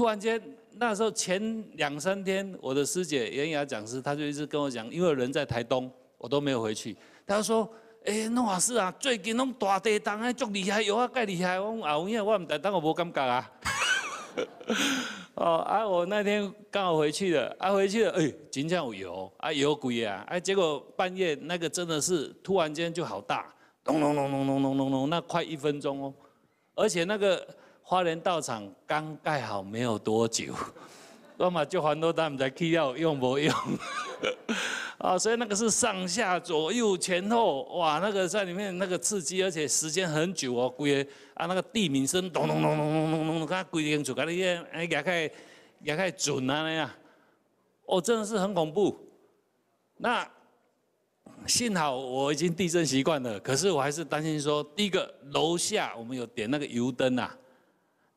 突然间，那时候前两三天，我的师姐袁雅讲师，她就一直跟我讲，因为人在台东，我都没有回去。她说：“哎，那老师啊，最近拢大地动哎，足厉害，摇啊盖厉害。”我讲阿云我唔在但我无感觉啊。哦，啊，我那天刚好回去了，啊回去了，哎，紧张有摇，啊有鬼啊，哎，结果半夜那个真的是突然间就好大，咚咚咚咚咚咚咚咚，那快一分钟哦，而且那个。花莲道场刚盖好没有多久，那 么就环刀他们才去要用不用？啊，所以那个是上下左右前后哇，那个在里面那个刺激，而且时间很久哦。龟啊，那个地鸣声咚咚咚咚咚咚咚咚，看龟爷自己也哎也开也开准那样，哦，真的是很恐怖。那幸好我已经地震习惯了，可是我还是担心说，第一个楼下我们有点那个油灯啊。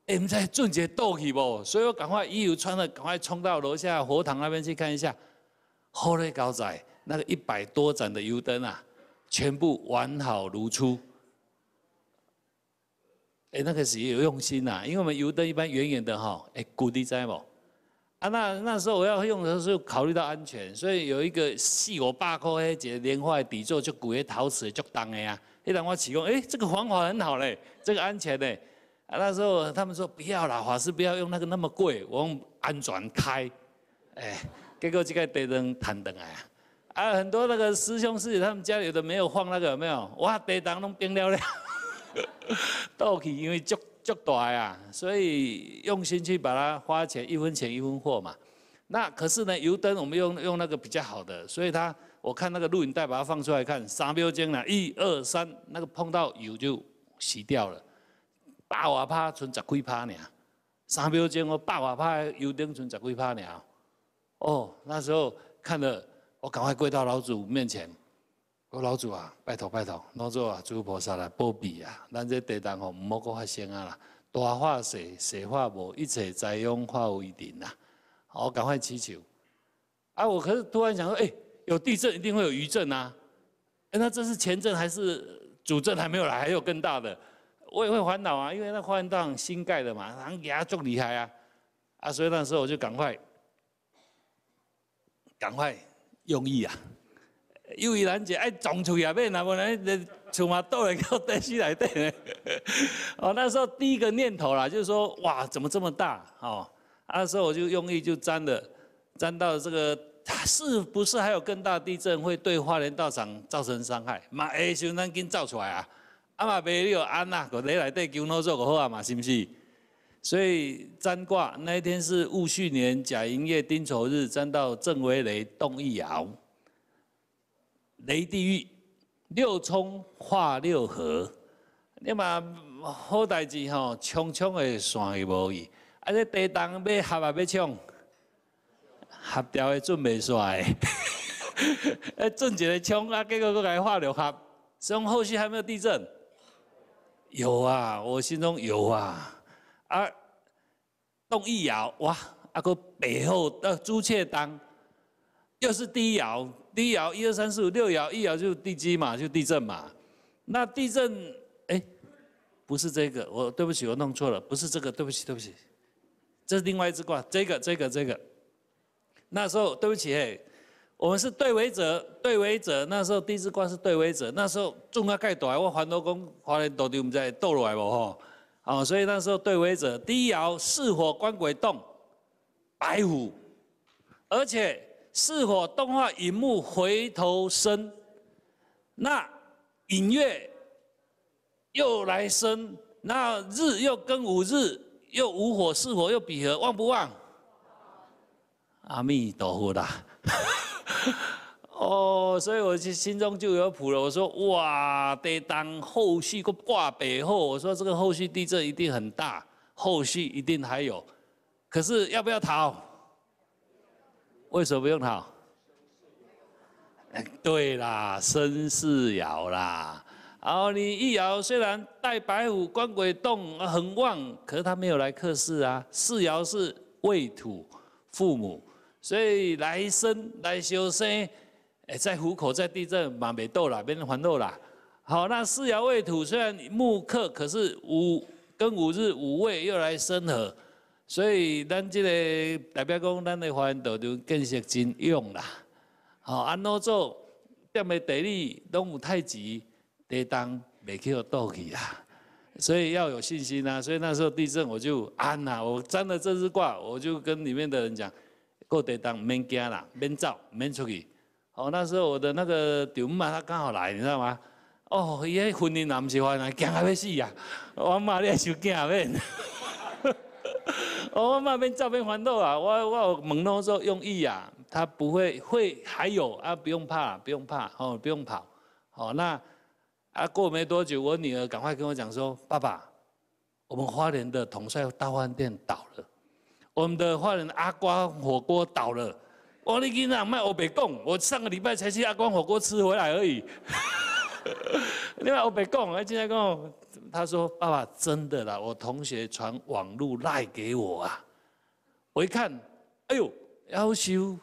哎，我们在准杰倒去不？所以我赶快衣服穿了，赶快冲到楼下佛堂那边去看一下。好嘞，高仔，那个一百多盏的油灯啊，全部完好如初。哎，那个是也有用心呐，因为我们油灯一般远远的哈，哎，古力在不？啊，那那时候我要用的时候，考虑到安全，所以有一个细我八扣黑节莲花底座，就古些陶瓷的足重的呀。你旦我启用，哎，这个防法很好嘞，这个安全嘞。啊，那时候他们说不要了，法师不要用那个那么贵，我用安转开，哎，结果这个地灯弹灯来啊，很多那个师兄师姐他们家里的没有放那个，有没有？哇，地灯弄冰了了，到 去因为脚脚大呀，所以用心去把它花钱，一分钱一分货嘛。那可是呢，油灯我们用用那个比较好的，所以它我看那个录影带把它放出来看，三秒钟啊，一二三，那个碰到油就洗掉了。百瓦帕剩十几拍尔，三秒钟哦，百瓦帕油灯剩十几拍尔。哦，那时候看了，我赶快跪到老祖面前，我老祖啊，拜托拜托，老祖啊，诸菩萨来保庇啊，咱这地动哦，毋莫个发生啊啦，大化是，小化无，一切灾殃化为零啊。我赶快祈求。啊，我可是突然想说，哎，有地震一定会有余震啊。哎，那这是前震还是主震还没有来，还有更大的？我也会烦恼啊，因为那花莲稻新盖的嘛，然它压住厉害啊，啊，所以那时候我就赶快，赶快用意啊，又一咱只爱撞出牙面，不然能厝嘛倒了到台西来顶？哦，那时候第一个念头啦，就是说哇，怎么这么大？哦，那时候我就用意就粘的，粘到这个是不是还有更大地震会对花莲道场造成伤害？妈诶，就那跟造出来啊！啊嘛买了安啦，个你来底叫老做个好啊嘛，是毋是？所以占卦那一天是戊戌年甲寅月丁丑日，占到震为雷，动一爻，雷地狱，六冲化六合。你嘛好代志吼，冲冲的线系无去，啊！这地动要合啊，要冲，合掉的准煞的。哎，准一个冲，啊，结果个来化六合，所以后续还没有地震。有啊，我心中有啊，啊，动一爻哇，啊个背后呃朱雀当，又是低爻，低爻一二三四五六爻，一爻就地基嘛，就地震嘛。那地震哎，不是这个，我对不起，我弄错了，不是这个，对不起，对不起，这是另外一只卦，这个这个这个，那时候对不起嘿。我们是对围者，对围者那时候地支卦是对围者，那时候中阿盖多还还多功，花莲到底我们在斗来无吼，啊，所以那时候对围者，第一爻四火官鬼动，白虎，而且四火动画引木回头生，那引月又来生，那日又跟五日又无火，四火又比合旺不旺？阿弥陀佛啦！哦，所以我就心中就有谱了。我说哇，得当后续个挂北后，我说这个后续地震一定很大，后续一定还有。可是要不要逃？为什么不用逃？对啦，生四爻啦。好，你一爻虽然带白虎、关鬼洞很旺，可是他没有来克世啊。四爻是未土，父母。所以来生来修生，诶，在虎口在地震，嘛，没斗啦，变成还斗啦。好，那四爻位土虽然木克，可是五跟午日午位又来生合，所以咱这个代表讲，咱的还斗就更是真用啦。好，安那做，踮个地理拢有太极，地当袂去到倒去啊。所以要有信心啊。所以那时候地震，我就安呐，我占了这支卦，我就跟里面的人讲。我得当免惊啦，免走，免出去。哦，那时候我的那个丈母妈她刚好来，你知道吗？哦，伊喺婚姻难喜欢面惊啊要死啊！我妈，你阿受惊咩？我妈免走，免烦恼啊。我我问那时候用意啊，他不会会还有啊，不用怕，不用怕，哦，不用跑。哦，那啊过没多久，我女儿赶快跟我讲说，爸爸，我们花莲的统帅大饭店倒了。我们的花人阿光火锅倒了，我你君在卖欧贝贡，我上个礼拜才去阿光火锅吃回来而已。另外欧贝贡，他今天跟我他说：“爸爸真的啦，我同学传网络赖给我啊。”我一看，哎呦，要求，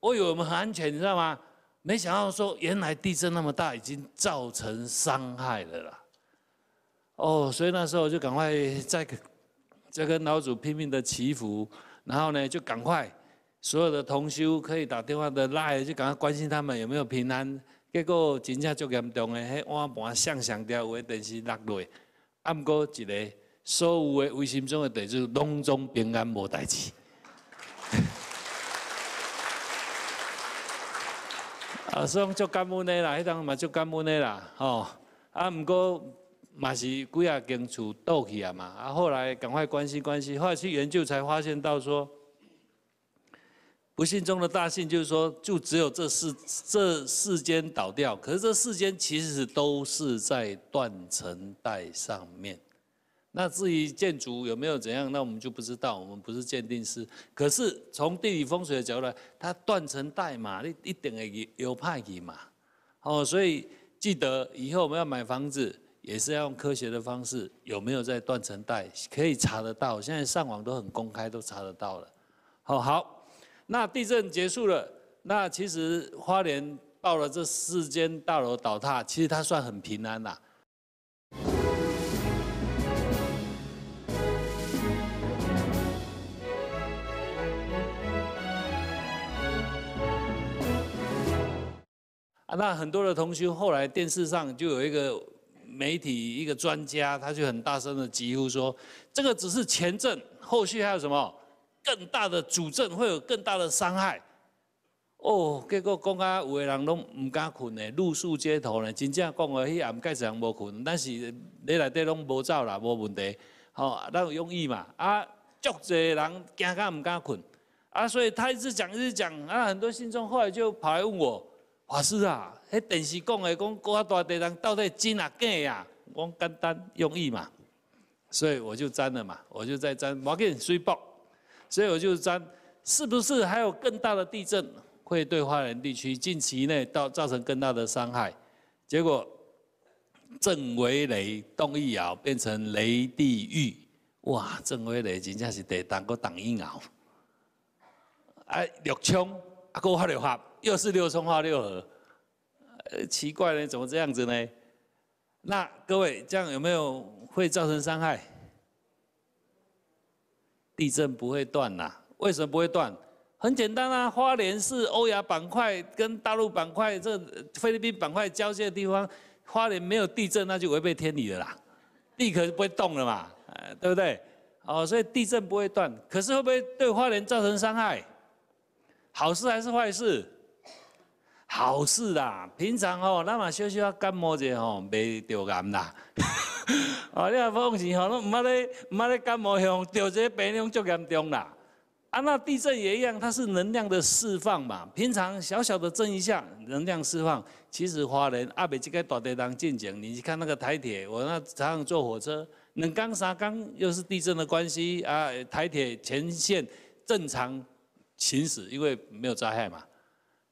我以为我们很安全，你知道吗？没想到说原来地震那么大，已经造成伤害了啦。哦，所以那时候就赶快再。在跟老祖拼命的祈福，然后呢就赶快，所有的同修可以打电话的来，就赶快关心他们有没有平安。结果真正足严重诶，迄碗盘上上掉，有诶电视落落，啊毋过一个所有诶微信中诶地址拢总平安无代志。啊，所以足感恩诶啦，迄当嘛足感恩诶啦，吼啊毋过。嘛是几啊间厝倒起啊嘛，啊后来赶快关心关心，后来去研究才发现到说，不幸中的大幸就是说，就只有这四这四间倒掉，可是这四间其实都是在断层带上面。那至于建筑有没有怎样，那我们就不知道，我们不是鉴定师。可是从地理风水的角度来，它断层带嘛，一一定会有派去嘛。哦，所以记得以后我们要买房子。也是要用科学的方式，有没有在断层带可以查得到？现在上网都很公开，都查得到了。哦，好，那地震结束了，那其实花莲到了这四间大楼倒塌，其实它算很平安啦。啊，那很多的同学后来电视上就有一个。媒体一个专家，他就很大声的疾呼说：“这个只是前震，后续还有什么更大的主震，会有更大的伤害。”哦，结果讲啊，有个人拢唔敢困呢，露宿街头呢，真正讲的去暗，盖上无困，但是你内底拢无走啦，无问题。哦，那有容易嘛？啊，足多人惊到唔敢困，啊，所以他一直讲一直讲，啊，很多信众后来就跑来问我。法师啊，迄电视讲的，讲国大地震到底真啊假呀？讲简单容易嘛，所以我就粘了嘛，我就再沾。毛根水爆，所以我就粘，是不是还有更大的地震会对华人地区近期内到造成更大的伤害？结果震为雷，动一摇变成雷地狱。哇，震为雷，真正是得当个挡一摇。啊，六枪啊，够发就发。又是六冲化六合，呃，奇怪呢，怎么这样子呢？那各位这样有没有会造成伤害？地震不会断呐？为什么不会断？很简单啊，花莲是欧亚板块跟大陆板块这菲律宾板块交界的地方，花莲没有地震那就违背天理了啦，地壳就不会动了嘛，对不对？哦，所以地震不会断，可是会不会对花莲造成伤害？好事还是坏事？好事啦，平常吼，咱嘛小小感冒者吼，袂着癌啦。哦，你若放心吼，拢毋好咧，毋好咧感冒上，着个病恙就严重啦。啊，那地震也一样，它是能量的释放嘛。平常小小的震一下，能量释放。其实华人阿北这个大地震长讲，你看那个台铁，我那常常坐火车，两刚三刚又是地震的关系啊。台铁全线正常行驶，因为没有灾害嘛。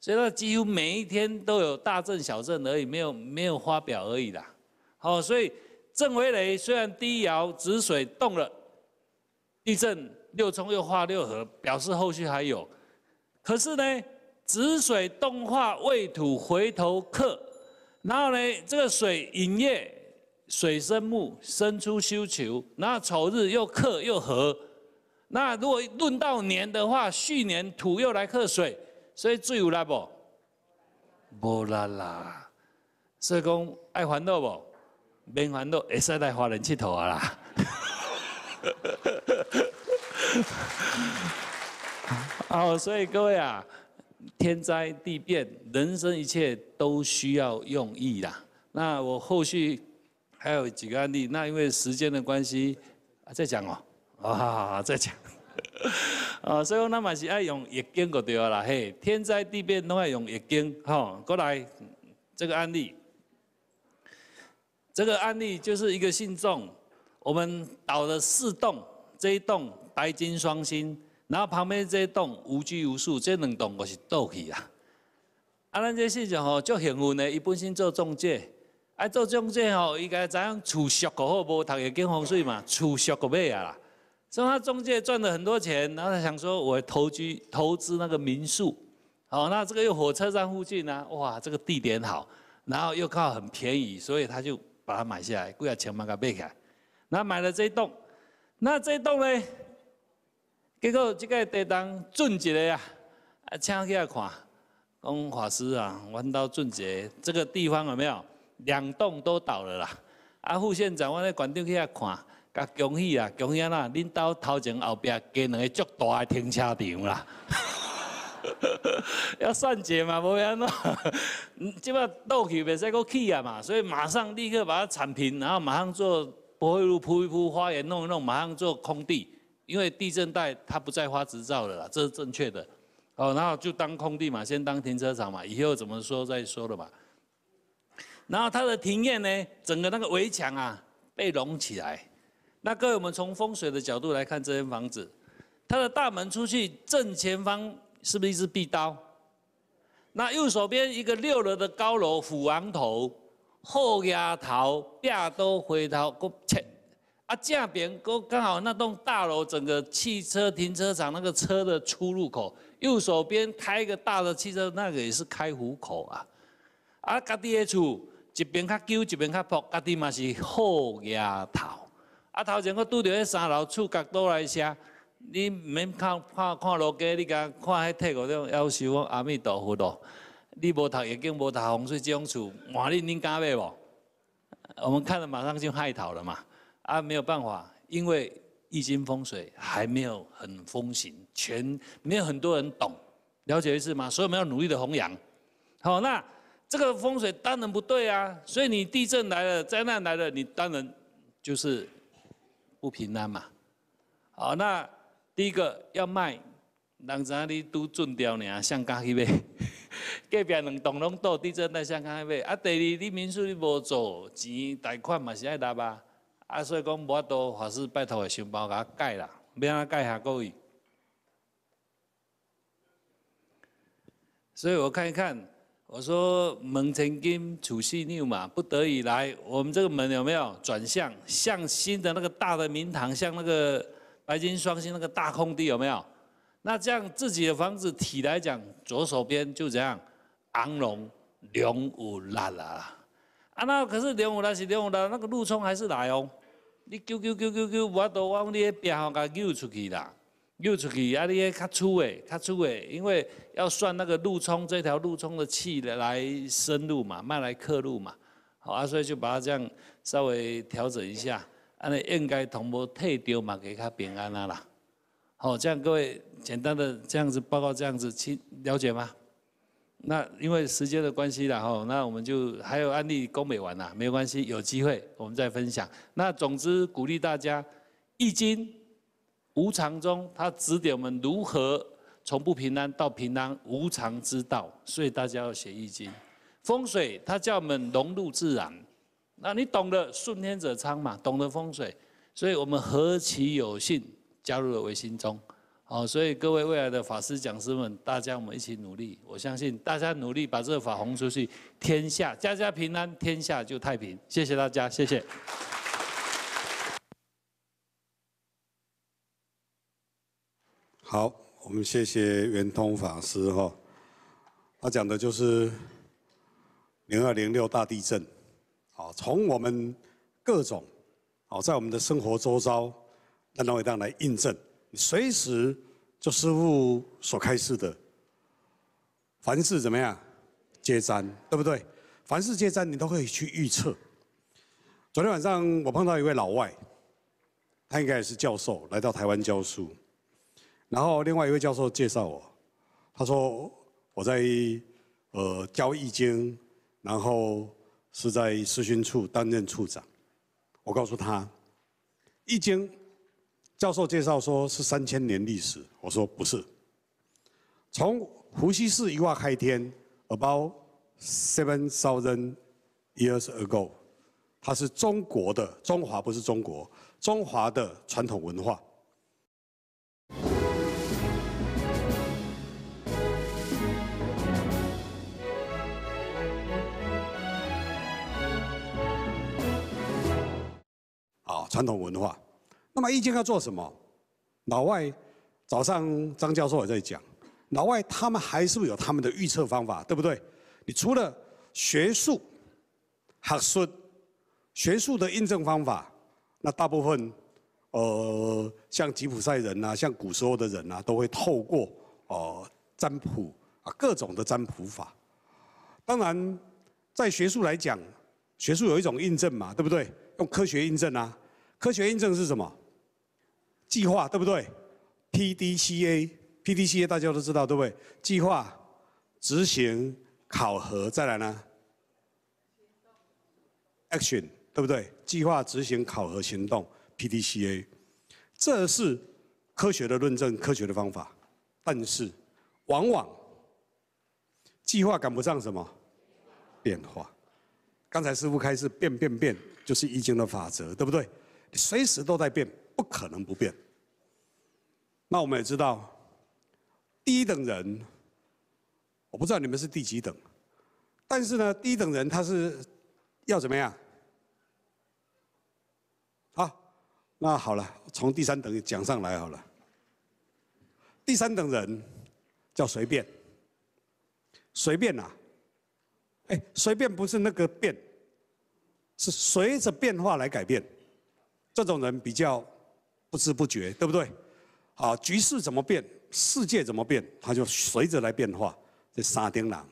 所以它几乎每一天都有大震小震而已，没有没有发表而已啦。好，所以郑微雷虽然低摇止水动了，地震六冲又化六合，表示后续还有。可是呢，止水动化未土回头克，然后呢，这个水引月，水生木生出休囚，那丑日又克又合。那如果论到年的话，去年土又来克水。所以水有力无？无啦啦。所以讲爱烦恼无？免烦恼，会使来华人佚佗啊啦。所以各位啊，天灾地变，人生一切都需要用意啦。那我后续还有几个案例，那因为时间的关系，再讲哦，啊，再讲。哦，所以讲，咱还是爱用预警就对啦嘿。天灾地变，拢爱用预警吼。过来，这个案例，这个案例就是一个信众，我们倒了四栋，这一栋白金双星，然后旁边这一栋无拘无束，这两栋我是倒去啊。啊，咱这信众吼，足幸运的，伊本身做中介，爱做中介吼，伊该怎样厝俗就好，无读预警风水嘛，厝俗个买啊啦。所以，他中介赚了很多钱，然后他想说：“我投资投资那个民宿，好，那这个又火车站附近呢？哇，这个地点好，然后又靠很便宜，所以他就把它买下来，雇要钱把它背起来。那买了这一栋，那这一栋呢？结果这个地当俊杰啊，请起来看，讲法师啊，弯到俊杰这个地方有没有两栋都倒了啦？啊，副县长，我那馆长去遐看。”甲恭喜啊，恭喜啊！恁岛头前后壁加两个足大的停车场啦，要算计嘛，无咩喏，即 个倒起未使阁起啊嘛，所以马上立刻把它铲平，然后马上做柏油铺一铺，花园弄一弄，马上做空地。因为地震带它不再发执照了啦，这是正确的。哦，然后就当空地嘛，先当停车场嘛，以后怎么说再说了嘛。然后它的庭院呢，整个那个围墙啊，被隆起来。那各位，我们从风水的角度来看，这间房子，它的大门出去正前方是不是一只壁刀？那右手边一个六楼的高楼虎昂头，后牙头，笔都回头，搁切啊，这边搁刚好那栋大楼整个汽车停车场那个车的出入口，右手边开一个大的汽车，那个也是开虎口啊。啊，家的厝一边较旧，一边较破，家的嘛是后牙头。啊，头前我拄着迄三楼厝角倒来车，你免看看看路街，你敢看迄土块上，还有修我阿弥陀佛咯。你无读已经无读风水以这厝，马令你敢买不？我们看了马上就害讨了嘛，啊，没有办法，因为易经风水还没有很风行，全没有很多人懂，了解一次嘛，所以我们要努力的弘扬。好，那这个风水当然不对啊，所以你地震来了，灾难来了，你当然就是。不平安嘛，好，那第一个要卖，人知影你拄准掉尔，上家去买，隔壁两栋拢倒地震在上家去买。啊，第二，你民宿你无做，钱贷款嘛是爱搭吧，啊，所以讲无法度，还是拜托个承甲家盖啦，免他盖下各位。所以我看一看。我说门前金，处心牛嘛，不得已来。我们这个门有没有转向？向新的那个大的明堂，向那个白金双星那个大空地有没有？那这样自己的房子体来讲，左手边就这样？昂龙梁五拉啦啊，那可是梁五拉是梁五拉，那个路冲还是来哦？你 Q Q Q Q Q，我都往你边给他扭出去啦。溜出去，啊，你也较粗诶，较粗诶，因为要算那个路冲，这条路冲的气来深入嘛，慢来刻路嘛，好，阿所以就把它这样稍微调整一下，按那应该同步退丢嘛，给它平安啦啦，好，这样各位简单的这样子报告这样子，清了解吗？那因为时间的关系啦吼，那我们就还有案例工美完啦，没有关系，有机会我们再分享。那总之鼓励大家，易经。无常中，他指点我们如何从不平安到平安无常之道，所以大家要学易经，风水他叫我们融入自然，那你懂得顺天者昌嘛？懂得风水，所以我们何其有幸加入了维新中。好，所以各位未来的法师讲师们，大家我们一起努力，我相信大家努力把这个法弘出去，天下家家平安，天下就太平。谢谢大家，谢谢。好，我们谢谢圆通法师哈，他讲的就是零二零六大地震，啊，从我们各种，好在我们的生活周遭，那那一档来印证，随时就师傅所开示的，凡事怎么样，皆沾，对不对？凡事皆沾，你都可以去预测。昨天晚上我碰到一位老外，他应该也是教授，来到台湾教书。然后，另外一位教授介绍我，他说我在呃教易经，然后是在市训处担任处长。我告诉他，易经教授介绍说是三千年历史，我说不是，从伏羲氏一卦开天，about seven thousand years ago，它是中国的中华，不是中国中华的传统文化。传统文化，那么意见要做什么？老外早上张教授也在讲，老外他们还是有他们的预测方法，对不对？你除了学术、学术、学术的印证方法，那大部分，呃，像吉普赛人呐，像古时候的人呐，都会透过哦占卜啊各种的占卜法。当然，在学术来讲，学术有一种印证嘛，对不对？用科学印证啊。科学验证是什么？计划对不对？P D C A P D C A 大家都知道对不对？计划、执行、考核，再来呢？Action 对不对？计划、执行、考核、行动，P D C A，这是科学的论证，科学的方法。但是，往往计划赶不上什么？变化。刚才师傅开始变变变，就是易经的法则，对不对？随时都在变，不可能不变。那我们也知道，低等人，我不知道你们是第几等，但是呢，低等人他是要怎么样？好，那好了，从第三等讲上来好了。第三等人叫随便，随便呐，哎，随便不是那个变，是随着变化来改变。这种人比较不知不觉，对不对？啊，局势怎么变，世界怎么变，他就随着来变化。这沙丁郎。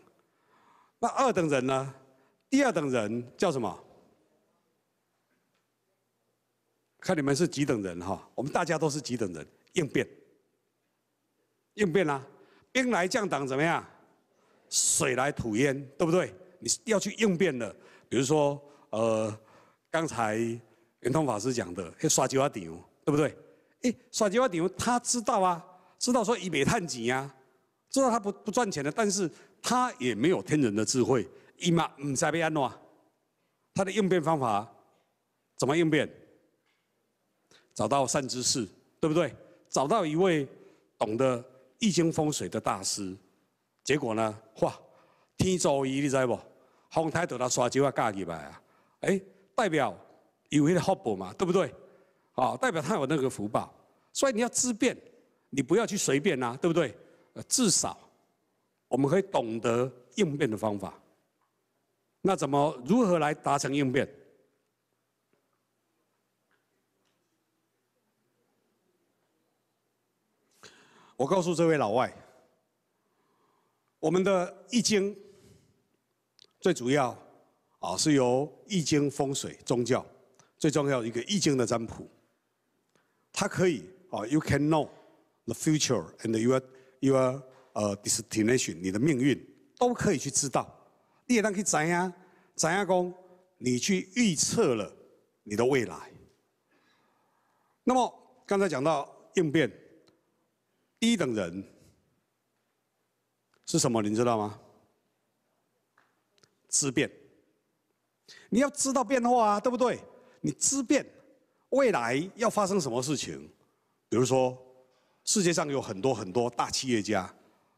那二等人呢？第二等人叫什么？看你们是几等人哈？我们大家都是几等人？应变，应变啦！兵来将挡怎么样？水来土掩，对不对？你要去应变的。比如说，呃，刚才。圆通法师讲的，哎，刷酒要顶哦，对不对？哎，刷酒要顶，他知道啊，知道说以美探钱呀，知道他不不赚钱的，但是他也没有天人的智慧，伊嘛唔知要安怎，他的应变方法怎么应变？找到善知识，对不对？找到一位懂得易经风水的大师，结果呢？哇，天助伊，你知不？洪台都他刷酒啊，加入来啊！哎，代表。有为的 p e 嘛，对不对？啊，代表他有那个福报，所以你要知变，你不要去随便呐，对不对？呃，至少我们可以懂得应变的方法。那怎么如何来达成应变？我告诉这位老外，我们的易经最主要啊，是由易经风水宗教。最重要一个易经的占卜，它可以啊，you can know the future and your your 呃 destination，你的命运都可以去知道。你也当去怎样怎样攻，你去预测了你的未来。那么刚才讲到应变，一等人是什么？你知道吗？质变，你要知道变化啊，对不对？你知变，未来要发生什么事情？比如说，世界上有很多很多大企业家，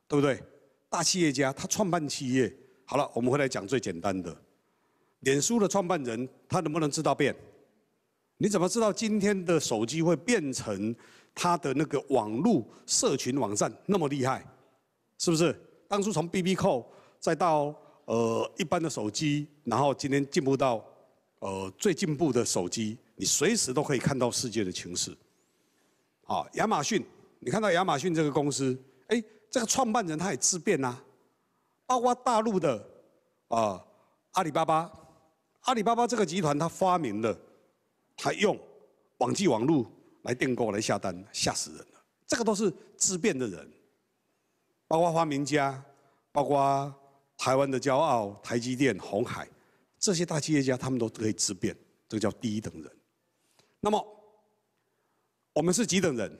对不对？大企业家他创办企业，好了，我们回来讲最简单的，脸书的创办人他能不能知道变？你怎么知道今天的手机会变成他的那个网络社群网站那么厉害？是不是？当初从 B B 扣再到呃一般的手机，然后今天进步到？呃，最进步的手机，你随时都可以看到世界的情势。啊，亚马逊，你看到亚马逊这个公司，哎，这个创办人他也自变呐。包括大陆的啊，阿里巴巴，阿里巴巴这个集团，他发明的，他用网际网络来订购、来下单，吓死人了。这个都是自变的人，包括发明家，包括台湾的骄傲，台积电、红海。这些大企业家，他们都可以自辩，这个叫第一等人。那么我们是几等人？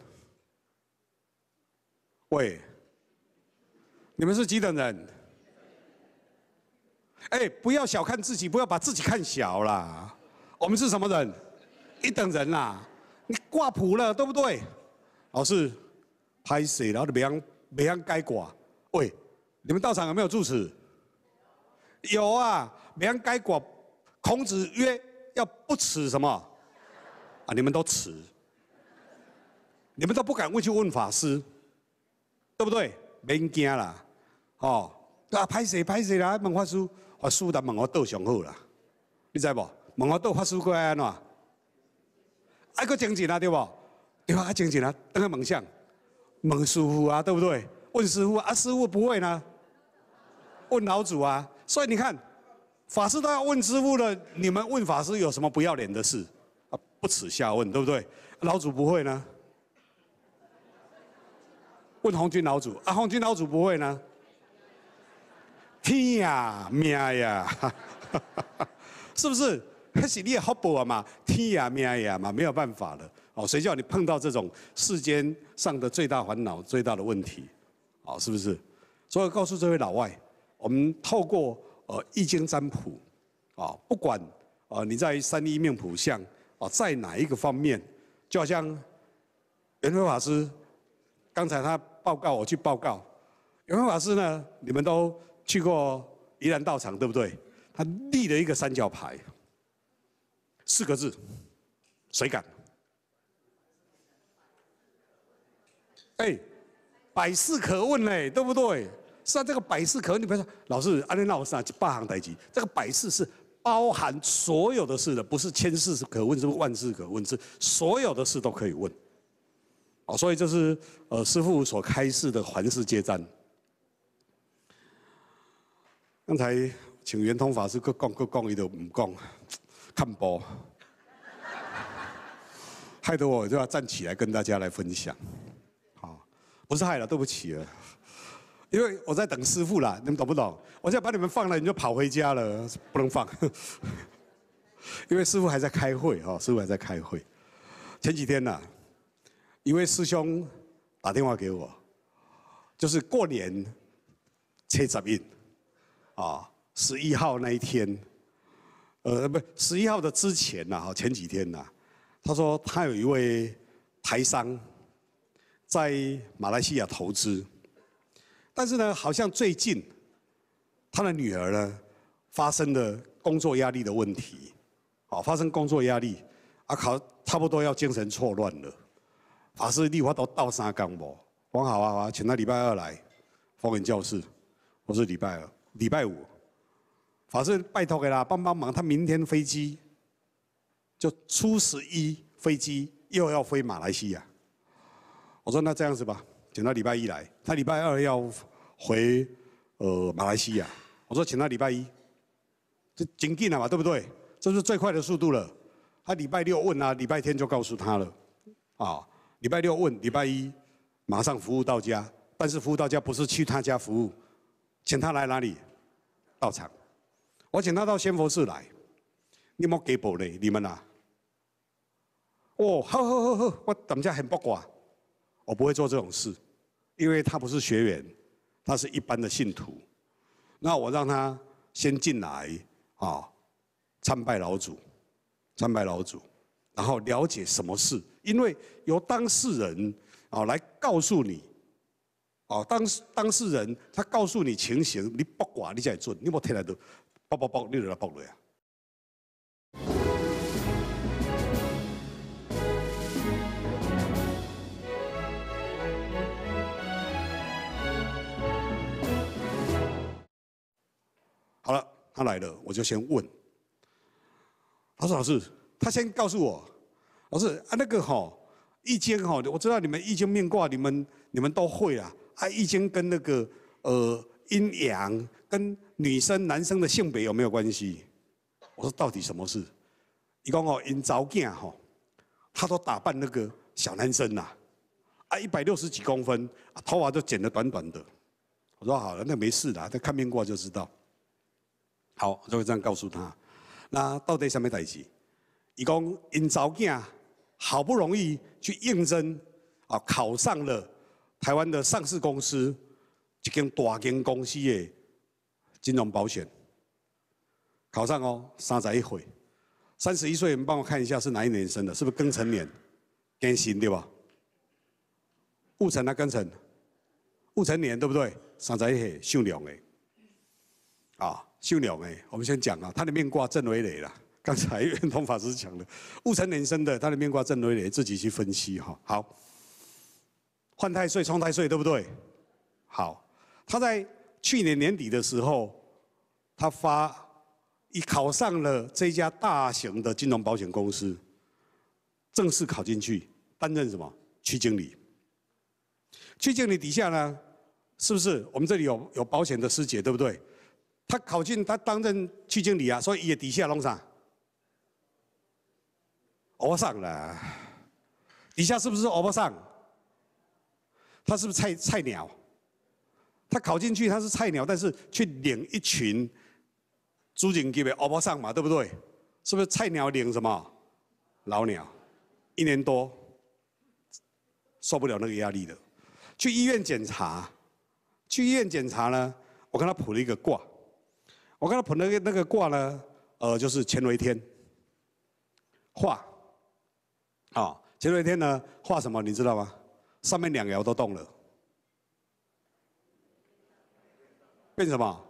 喂，你们是几等人？哎，不要小看自己，不要把自己看小啦。我们是什么人？一等人啦！你挂谱了，对不对？老师拍水，然后别让别让该挂。喂，你们到场有没有住持？有啊。免样该管。孔子曰：“要不耻什么？啊，你们都耻，你们都不敢问去问法师，对不对？免惊啦，哦，啊，拍死拍死啦！问法师，法师答问我倒上好啦。你知不？问我倒法师安怎？爱个精进啊，对不？对啊，还精进啊！等下梦想，问师傅啊，对不对？问师傅啊，师傅不会呢？问老祖啊。所以你看。”法师都要问师傅了，你们问法师有什么不要脸的事啊？不耻下问，对不对？老祖不会呢？问红军老祖啊？红军老祖不会呢？天呀命呀，是不是？还是你也好补啊嘛？天呀命呀嘛，没有办法了哦。谁叫你碰到这种世间上的最大烦恼、最大的问题？哦，是不是？所以告诉这位老外，我们透过。呃，《易经》占卜，啊，不管，呃，你在三一命卜相，啊，在哪一个方面，就好像元丰法师刚才他报告我去报告，元丰法师呢，你们都去过宜兰道场，对不对？他立了一个三角牌，四个字，谁敢？哎，百事可问嘞，对不对？是啊，这个百事可问。你要说，老师，阿莲老师是八行台集，这个百事是包含所有的事的，不是千事可问，是万事可问，是所有的事都可以问。哦，所以这是呃，师父所开示的，环世界沾。刚才请圆通法师各讲，各讲，伊的唔讲，看播，害得我就要站起来跟大家来分享。好，不是害了，对不起。因为我在等师傅啦，你们懂不懂？我现在把你们放了，你就跑回家了，不能放，因为师傅还在开会哈，师傅还在开会。前几天呢，一位师兄打电话给我，就是过年车执印啊，十一号那一天，呃，不，十一号的之前呐，哈，前几天呐，他说他有一位台商在马来西亚投资。但是呢，好像最近他的女儿呢，发生了工作压力的问题，啊，发生工作压力，啊，考差不多要精神错乱了。法师，立话都倒三缸不？我好啊好啊，请他礼拜二来，放人教室。我说礼拜二、礼拜五，法师拜托给他帮帮忙，他明天飞机就初十一飞机又要飞马来西亚。我说那这样子吧。请他礼拜一来，他礼拜二要回呃马来西亚。我说请他礼拜一，这紧近了嘛，对不对？这是最快的速度了？他礼拜六问啊，礼拜天就告诉他了。啊，礼拜六问，礼拜一马上服务到家。但是服务到家不是去他家服务，请他来哪里？到场。我请他到仙佛寺来。你们给不呢？你们啊？哦，好好好好，我等下很八卦，我不会做这种事。因为他不是学员，他是一般的信徒。那我让他先进来啊，参拜老祖，参拜老祖，然后了解什么事。因为由当事人啊来告诉你，啊当当事人他告诉你情形，你不管你在做，你莫听来的，包包包，你惹来报了呀。他来了，我就先问。他说：“老师，他先告诉我，老师啊，那个哈，易经哈，我知道你们易经面卦，你们你们都会啊。啊，易经跟那个呃阴阳，跟女生男生的性别有没有关系？”我说：“到底什么事？”一讲：“哦，阴招镜哈，他都打扮那个小男生呐，啊，一百六十几公分，头发都剪得短短的。”我说：“好了，那没事的，他看面卦就知道。”好，就这样告诉他。那到底什么代志？伊讲因仔仔好不容易去应征，啊，考上了台湾的上市公司，一间大间公司的金融保险。考上哦，三十一岁，三十一岁，你帮我看一下是哪一年生的？是不是庚辰年？庚辛对吧？戊辰啊，庚辰，戊辰年对不对？三十一岁姓梁的，啊。秀鸟哎，我们先讲啊，他的面挂郑伟磊了。刚才通法师讲的，戊辰年生的，他的面挂郑伟磊，自己去分析哈。好，换太岁，冲太岁，对不对？好，他在去年年底的时候，他发，已考上了这家大型的金融保险公司，正式考进去，担任什么？区经理。区经理底下呢，是不是？我们这里有有保险的师姐，对不对？他考进，他担任区经理啊，所以也底下弄啥，熬上了。底下是不是熬不上？他是不是菜菜鸟？他考进去他是菜鸟，但是去领一群，主管级别熬不上嘛，对不对？是不是菜鸟领什么老鸟？一年多，受不了那个压力的，去医院检查。去医院检查呢，我跟他卜了一个卦。我刚才捧个那个卦呢，呃，就是乾为天，化，啊，乾为天呢化什么？你知道吗？上面两爻都动了，变什么？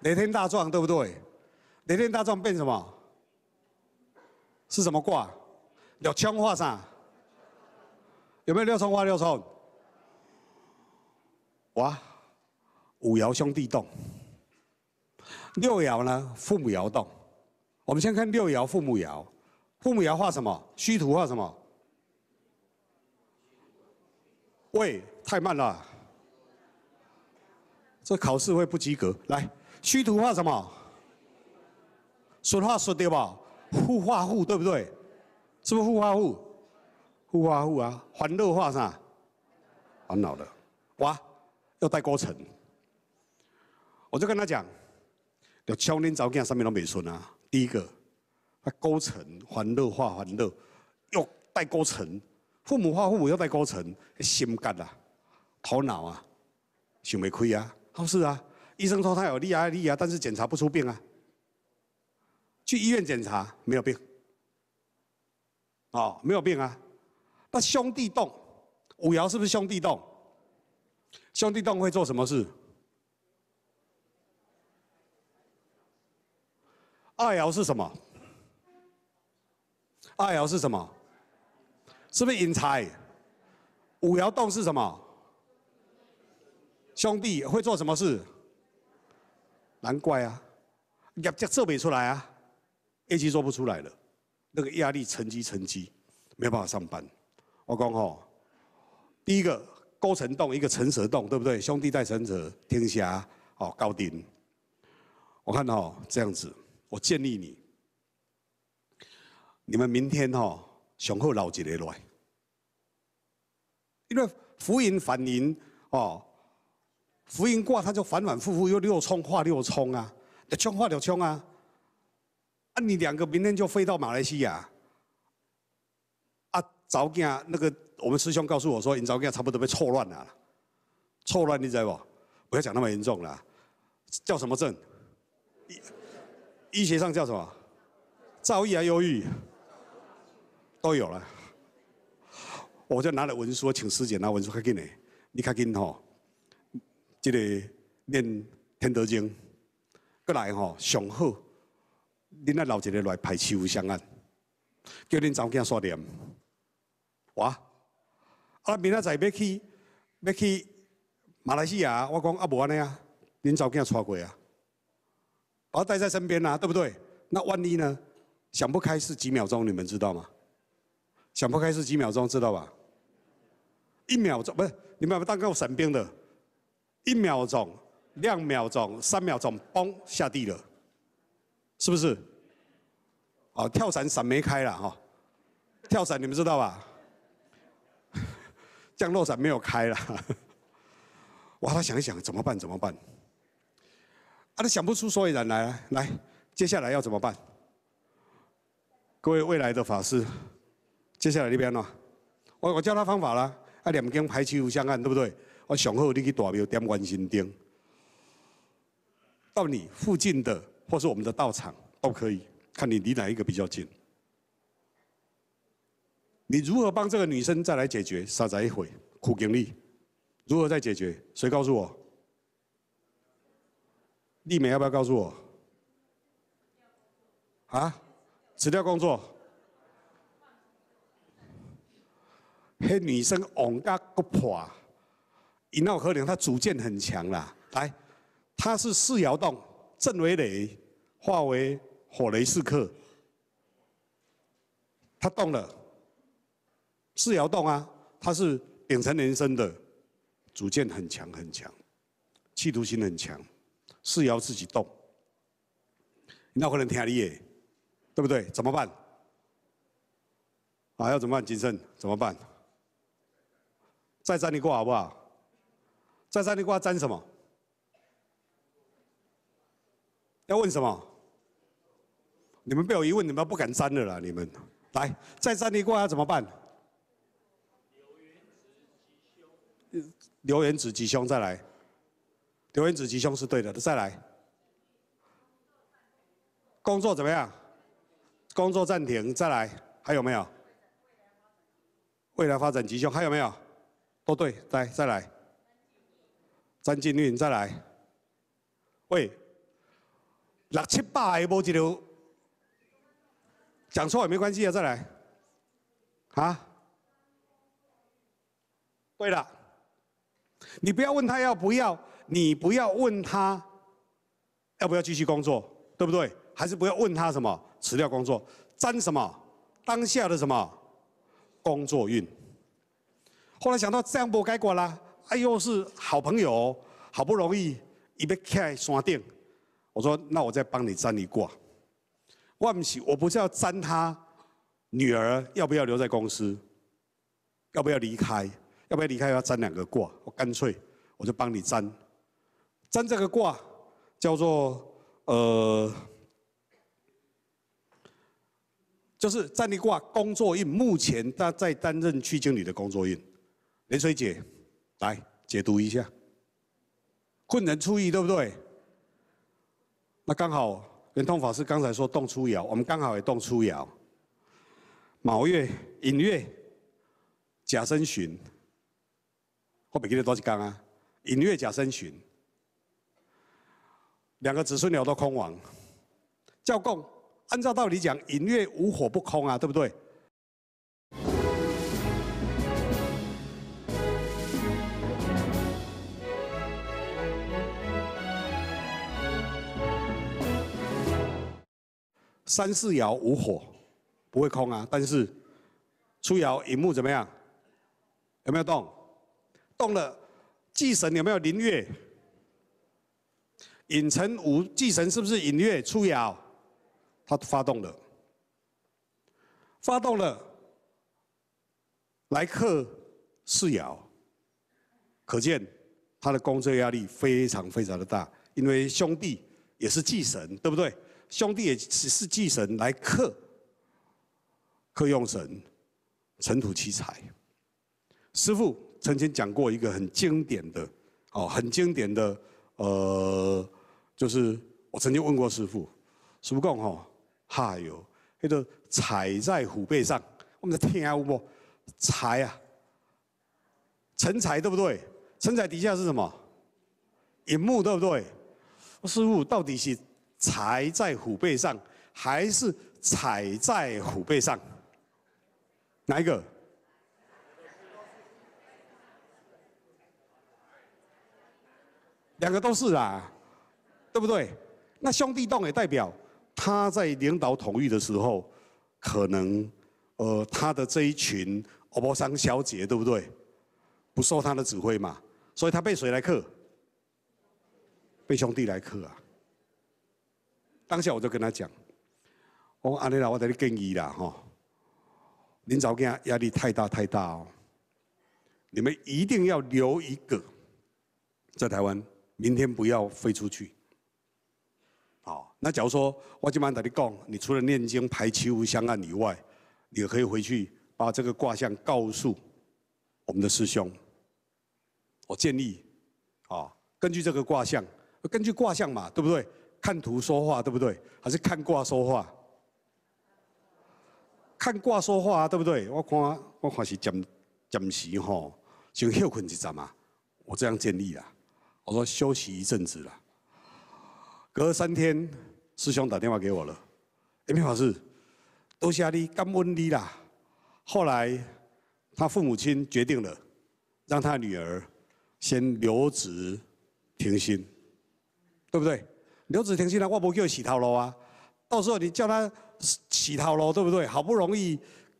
雷天大壮，对不对？雷天大壮变什么？是什么卦？六冲化上，有没有六冲化六冲？哇，五爻兄弟动。六爻呢？父母爻动。我们先看六爻父母爻。父母爻画什么？虚图画什么？喂，太慢了，这考试会不及格。来，虚图画什么？说话说对吧？父画父对不对？是不是父画父？父画父啊？欢乐画啥？烦恼的。哇，要带过程。我就跟他讲。有少年早教上面拢没顺啊！第一个，高程还热化还热，要带高程，父母化父母要带高程，心肝啊，头脑啊，想袂开啊，好是啊！医生说他有利力，利啊，但是检查不出病啊。去医院检查没有病，哦，没有病啊。那兄弟洞，五爻是不是兄弟洞？兄弟洞会做什么事？二爻是什么？二爻是什么？是不是引财？五爻动是什么？兄弟会做什么事？难怪啊，业绩做不出来啊，业绩做不出来了，那个压力沉积沉积，没有办法上班。我讲哦，第一个勾成洞，一个成蛇洞，对不对？兄弟在成蛇，天下哦，高顶。我看到这样子。我建议你，你们明天哦，雄厚老子来，因为浮云反淫哦，浮云卦它就反反复复又六冲化六冲啊，六冲化六冲啊，啊你两个明天就飞到马来西亚，啊，早间那个我们师兄告诉我说，你早间差不多被错乱了，错乱你知道不？不要讲那么严重了，叫什么症？医学上叫什么？躁郁啊，忧郁，都有了。我就拿了文书，请师姐拿文书快给你，你快紧吼。这个念《天德经》，过来吼上好。恁那老姐来排秋香啊，叫恁早间刷脸，哇！啊，明仔载要去要去马来西亚，我讲啊，无安尼啊，恁早间刷过啊。把他带在身边呐，对不对？那万一呢？想不开是几秒钟，你们知道吗？想不开是几秒钟，知道吧？一秒钟不是？你们有当过神兵的，一秒钟、两秒钟、三秒钟，嘣，下地了，是不是？哦，跳伞伞没开了哈，跳伞你们知道吧？降落伞没有开了，哇，他想一想怎么办？怎么办？他想不出所以然来，来，接下来要怎么办？各位未来的法师，接下来这边呢？我我教他方法了，啊，两根排气互相按，对不对？我上后你去大庙点关心灯，到你附近的或是我们的道场都可以，看你离哪一个比较近。你如何帮这个女生再来解决？杀在一会苦经历，如何再解决？谁告诉我？丽美要不要告诉我？啊？辞掉工作？嘿，女生往家不跑，一闹可怜，他主见很强啦。来，他是四摇动，震为雷，化为火雷四克。他动了，四摇动啊！他是秉承人生的主见很强很强，企图心很强。是要自己动，那可能挺厉害，对不对？怎么办？啊，要怎么办？谨慎，怎么办？再粘一挂好不好？再粘一挂粘什么？要问什么？你们被我一问，你们不敢粘了啦！你们，来，再粘一挂要怎么办？流言子吉凶，再来。刘英子吉凶是对的，再来。工作怎么样？工作暂停，再来，还有没有？未来发展吉凶还有没有？都对，来再来。张静运再来。喂，六七八也无一条，讲错也没关系啊，再来。啊？对了，你不要问他要不要。你不要问他要不要继续工作，对不对？还是不要问他什么辞掉工作，沾什么当下的什么工作运。后来想到这样不该管啦，哎呦是好朋友，好不容易一别开山顶，我说那我再帮你占一卦。我唔是，我不是要沾他女儿要不要留在公司，要不要离开，要不要离开要占两个卦，我干脆我就帮你占。占这个卦叫做呃，就是占力卦工作运，目前他在担任区经理的工作运，林水姐，来解读一下，困难初遇对不对？那刚好圆通法师刚才说动出爻，我们刚好也动出爻，卯月寅月甲申旬，我不记得多少干啊，寅月甲申旬。两个子孙爻都空亡，教供按照道理讲，寅月无火不空啊，对不对？三四爻无火，不会空啊，但是初爻寅木怎么样？有没有动？动了，祭神有没有临月？引辰五祭神是不是引月出爻？他发动了，发动了来克世爻，可见他的工作压力非常非常的大。因为兄弟也是祭神，对不对？兄弟也是祭神来克克用神，尘土奇才。师傅曾经讲过一个很经典的，哦，很经典的，呃。就是我曾经问过师傅，师傅讲吼：“嗨哟，那个踩在虎背上，我们在听啊，不踩啊，成才对不对？成才底下是什么？银幕对不对？师傅到底是踩在虎背上，还是踩在虎背上？哪一个？两个都是啊。”对不对？那兄弟动也代表他在领导统一的时候，可能呃他的这一群欧博桑小姐对不对？不受他的指挥嘛，所以他被谁来克？被兄弟来克啊！当下我就跟他讲，我阿尼啦，我跟你建议啦吼、领早今他压力太大太大哦，你们一定要留一个在台湾，明天不要飞出去。好，那假如说，我今晚跟你讲，你除了念经排七无相案以外，你可以回去把这个卦象告诉我们的师兄。我建议，啊，根据这个卦象，根据卦象嘛，对不对？看图说话，对不对？还是看卦说话？看卦说话，对不对？我看，我看是暂暂时吼，先休困一阵嘛。我这样建议啊，我说休息一阵子了。隔三天，师兄打电话给我了，哎，明法师，多谢你，感恩你啦。后来他父母亲决定了，让他女儿先留职停薪，对不对？留职停薪了，我不叫洗套楼啊。到时候你叫他洗套楼，对不对？好不容易，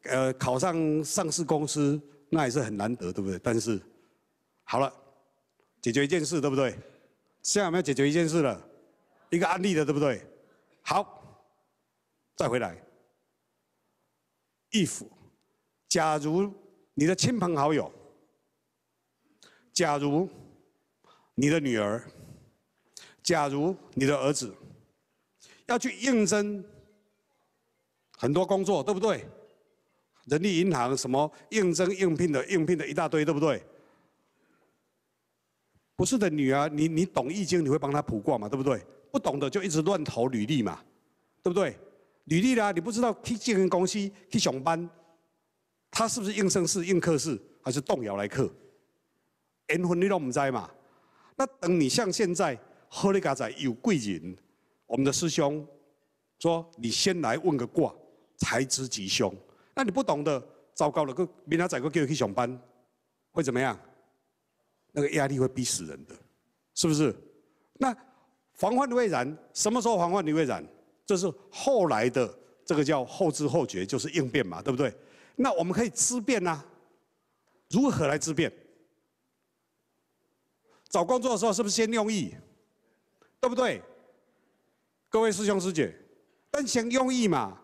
呃，考上上市公司，那也是很难得，对不对？但是，好了，解决一件事，对不对？现在我们要解决一件事了。一个案例的，对不对？好，再回来。if，假如你的亲朋好友，假如你的女儿，假如你的儿子要去应征很多工作，对不对？人力银行什么应征应聘的、应聘的一大堆，对不对？不是的女儿，你你懂易经，你会帮他卜卦嘛，对不对？不懂的就一直乱投履历嘛，对不对？履历啦，你不知道去进人公司去上班，他是不是应声式、应客式，还是动摇来客？缘分你都唔知嘛？那等你像现在，喝你家仔有贵人，我们的师兄说你先来问个卦，才知吉凶。那你不懂的，糟糕了，个明天仔个叫去上班，会怎么样？那个压力会逼死人的，是不是？那。防患于未然，什么时候防患于未然？这是后来的这个叫后知后觉，就是应变嘛，对不对？那我们可以知变啊，如何来知变？找工作的时候是不是先用意？对不对？各位师兄师姐，先用意嘛，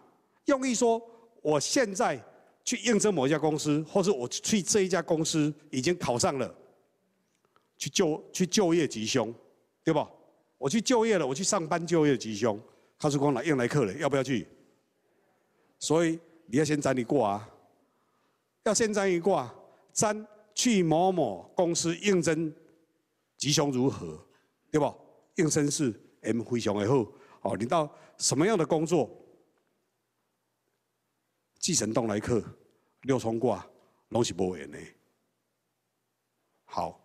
用意说我现在去应征某一家公司，或是我去这一家公司已经考上了，去就去就业吉凶，对不？我去就业了，我去上班就业吉凶，他说光来应来客了，要不要去？所以你要先占一卦啊，要先占一卦，占去某某公司应征吉凶如何，对不？应征是 M 非常的好哦，你到什么样的工作，继承动来客六冲卦，拢是无为的，好。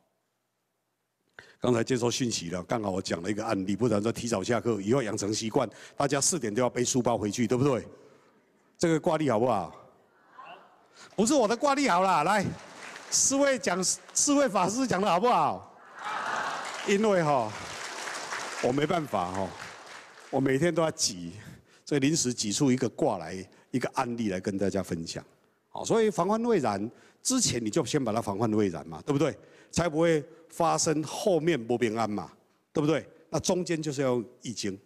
刚才接收讯息了，刚好我讲了一个案例，不然说提早下课，以后养成习惯，大家四点都要背书包回去，对不对？这个挂历好不好？好，不是我的挂历好了，来，四位讲，四位法师讲的好不好？好，因为哈，我没办法哈，我每天都要挤，以临时挤出一个挂来，一个案例来跟大家分享，好，所以防患未然，之前你就先把它防患未然嘛，对不对？才不会发生后面不平安嘛，对不对？那中间就是要易经，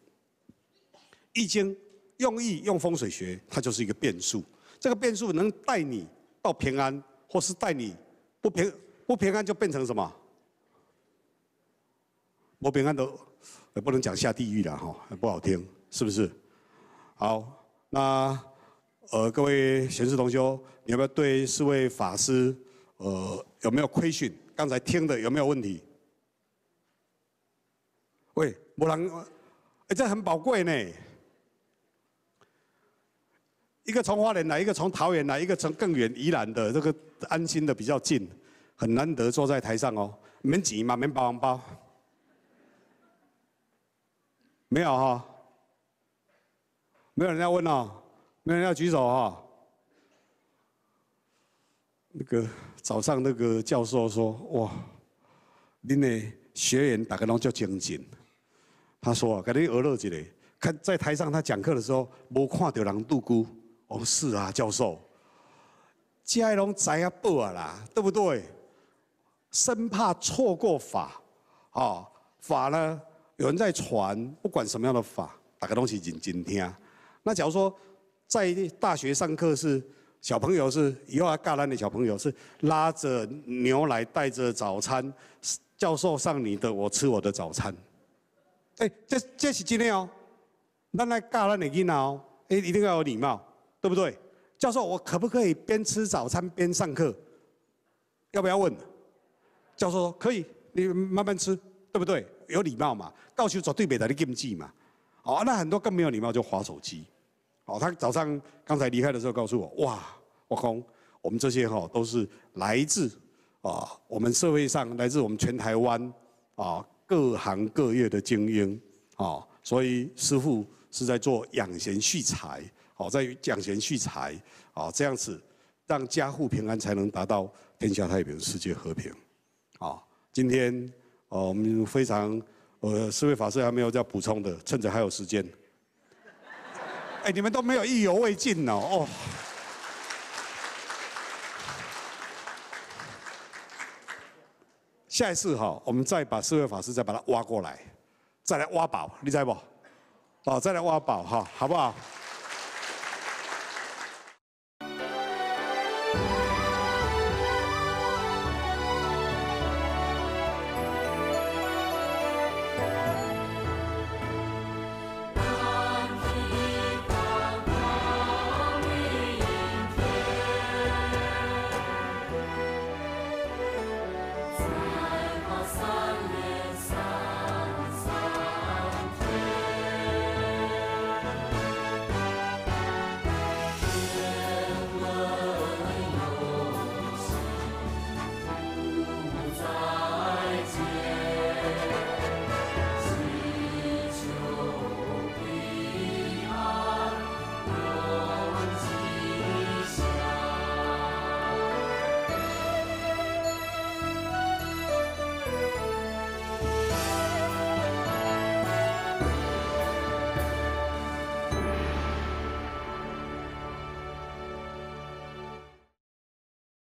易经用易用风水学，它就是一个变数。这个变数能带你到平安，或是带你不平不平安，就变成什么？不平安都不能讲下地狱了哈，不好听，是不是？好，那呃各位贤士同修，要不要对四位法师呃有没有亏损？刚才听的有没有问题？喂，不人，哎，这很宝贵呢。一个从花莲，来，一个从桃园，来，一个从更远宜兰的，这个安心的比较近，很难得坐在台上哦。免钱吗？没包红包？没有哈？没有人要问哦，没有人要举手哈？那个早上，那个教授说：“哇，您的学员大概拢叫精进。”他说：“啊，给你娱乐一来，看在台上他讲课的时候，无看到人度孤。”哦，是啊，教授，家拢知啊报啊啦，对不对？生怕错过法啊！法呢，有人在传，不管什么样的法，大家拢是认真听。那假如说在大学上课是。”小朋友是，以后要嫁人的小朋友是拉着牛奶，带着早餐，教授上你的，我吃我的早餐。哎，这这是今天哦，那来嫁人的囝哦。哎，一定要有礼貌，对不对？教授，我可不可以边吃早餐边上课？要不要问？教授说可以，你慢慢吃，对不对？有礼貌嘛，告诉绝对美的你禁忌嘛。哦，那很多更没有礼貌就划手机。哦，他早上刚才离开的时候告诉我，哇，我空，我们这些哈都是来自啊，我们社会上来自我们全台湾啊各行各业的精英啊，所以师傅是在做养贤蓄才，好在养贤蓄才啊，这样子让家户平安，才能达到天下太平、世界和平。啊，今天哦，我们非常呃，四位法师还没有要补充的，趁着还有时间。哎，你们都没有意犹未尽哦。哦。下一次哈，我们再把四位法师再把它挖过来，再来挖宝，你在不？哦，再来挖宝哈，好不好？